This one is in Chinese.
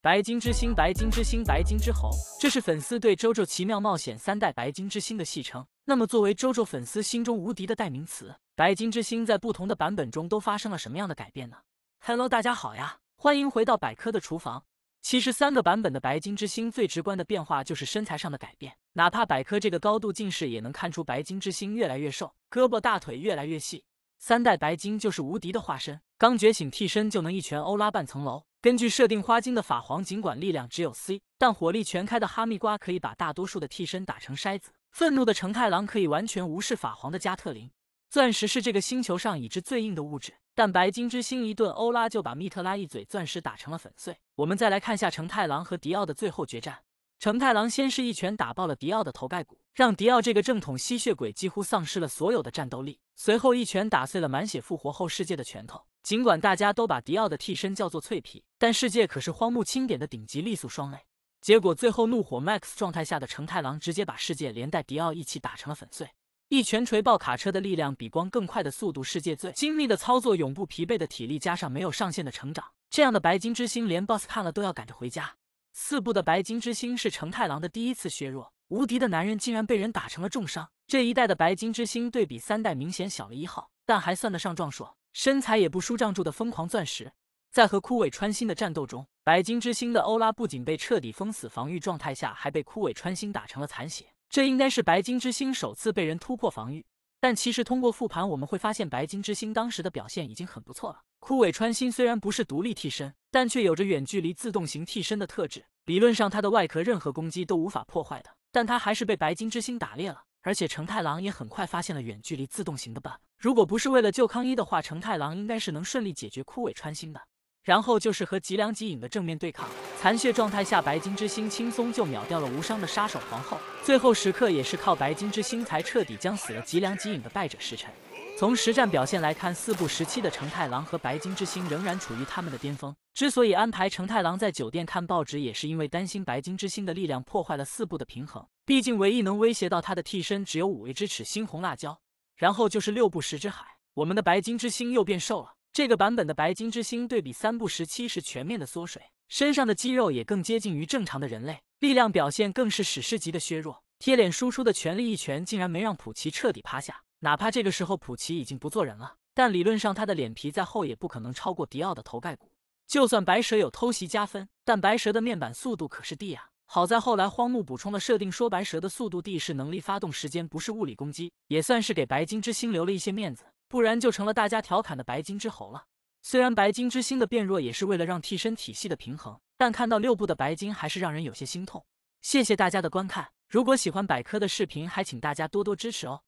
白金之星，白金之星，白金之猴，这是粉丝对周周奇妙冒险三代白金之星的戏称。那么，作为周周粉丝心中无敌的代名词，白金之星在不同的版本中都发生了什么样的改变呢？Hello，大家好呀，欢迎回到百科的厨房。其实，三个版本的白金之星最直观的变化就是身材上的改变，哪怕百科这个高度近视也能看出白金之星越来越瘦，胳膊大腿越来越细。三代白金就是无敌的化身，刚觉醒替身就能一拳欧拉半层楼。根据设定，花金的法皇尽管力量只有 C，但火力全开的哈密瓜可以把大多数的替身打成筛子。愤怒的成太郎可以完全无视法皇的加特林。钻石是这个星球上已知最硬的物质，但白金之星一顿欧拉就把密特拉一嘴钻石打成了粉碎。我们再来看下成太郎和迪奥的最后决战。成太郎先是一拳打爆了迪奥的头盖骨，让迪奥这个正统吸血鬼几乎丧失了所有的战斗力。随后一拳打碎了满血复活后世界的拳头。尽管大家都把迪奥的替身叫做脆皮，但世界可是荒木清点的顶级力速双 A。结果最后怒火 MAX 状态下的成太郎直接把世界连带迪奥一起打成了粉碎。一拳锤爆卡车的力量，比光更快的速度，世界最精密的操作，永不疲惫的体力，加上没有上限的成长，这样的白金之星连 BOSS 看了都要赶着回家。四部的白金之星是成太郎的第一次削弱，无敌的男人竟然被人打成了重伤。这一代的白金之星对比三代明显小了一号，但还算得上壮硕，身材也不输仗柱的疯狂钻石。在和枯萎穿心的战斗中，白金之星的欧拉不仅被彻底封死防御状态下，还被枯萎穿心打成了残血。这应该是白金之星首次被人突破防御，但其实通过复盘我们会发现，白金之星当时的表现已经很不错了。枯萎穿心虽然不是独立替身。但却有着远距离自动型替身的特质，理论上它的外壳任何攻击都无法破坏的，但它还是被白金之星打裂了。而且成太郎也很快发现了远距离自动型的 bug。如果不是为了救康一的话，成太郎应该是能顺利解决枯萎穿心的。然后就是和吉良吉影的正面对抗，残血状态下白金之星轻松就秒掉了无伤的杀手皇后。最后时刻也是靠白金之星才彻底将死了吉良吉影的败者时辰。从实战表现来看，四部时期的成太郎和白金之星仍然处于他们的巅峰。之所以安排成太郎在酒店看报纸，也是因为担心白金之星的力量破坏了四部的平衡。毕竟唯一能威胁到他的替身只有五味之齿猩红辣椒。然后就是六部十之海，我们的白金之星又变瘦了。这个版本的白金之星对比三部时期是全面的缩水，身上的肌肉也更接近于正常的人类，力量表现更是史诗级的削弱。贴脸输出的全力一拳竟然没让普奇彻底趴下，哪怕这个时候普奇已经不做人了，但理论上他的脸皮再厚也不可能超过迪奥的头盖骨。就算白蛇有偷袭加分，但白蛇的面板速度可是 D 啊。好在后来荒木补充了设定，说白蛇的速度 D 是能力发动时间，不是物理攻击，也算是给白金之星留了一些面子。不然就成了大家调侃的白金之猴了。虽然白金之星的变弱也是为了让替身体系的平衡，但看到六部的白金还是让人有些心痛。谢谢大家的观看，如果喜欢百科的视频，还请大家多多支持哦。